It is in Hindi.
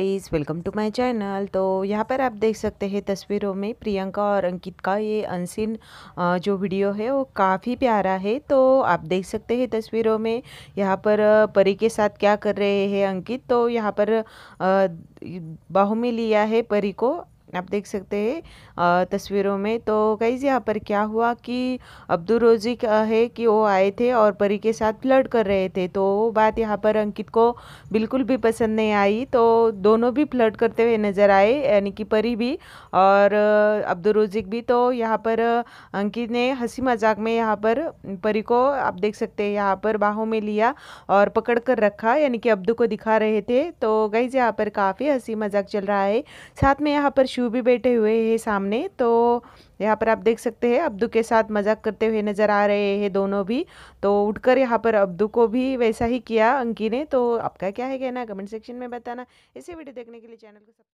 please welcome to my channel तो यहाँ पर आप देख सकते हैं तस्वीरों में प्रियंका और अंकित का ये अनसिन जो वीडियो है वो काफ़ी प्यारा है तो आप देख सकते हैं तस्वीरों में यहाँ पर परी के साथ क्या कर रहे हैं अंकित तो यहाँ पर बाहू में लिया है परी को आप देख सकते हैं तस्वीरों में तो गाइज यहाँ पर क्या हुआ कि अब्दुल रोजी है कि वो आए थे और परी के साथ फ्लर्ट कर रहे थे तो वो बात यहाँ पर अंकित को बिल्कुल भी पसंद नहीं आई तो दोनों भी फ्लर्ट करते हुए नज़र आए यानी कि परी भी और अब्दुल रोजिक भी तो यहाँ पर अंकित ने हंसी मजाक में यहाँ पर परी को आप देख सकते हैं यहाँ पर बाहों में लिया और पकड़ कर रखा यानी कि अब्दू को दिखा रहे थे तो गाइज यहाँ पर काफ़ी हंसी मजाक चल रहा है साथ में यहाँ पर शिव भी बैठे हुए हैं सामने तो यहाँ पर आप देख सकते हैं अब्दू के साथ मजाक करते हुए नज़र आ रहे हैं दोनों भी तो उठकर यहाँ पर अब्दू को भी वैसा ही किया अंकी ने तो आपका क्या है कहना कमेंट सेक्शन में बताना इसी वीडियो देखने के लिए चैनल को सब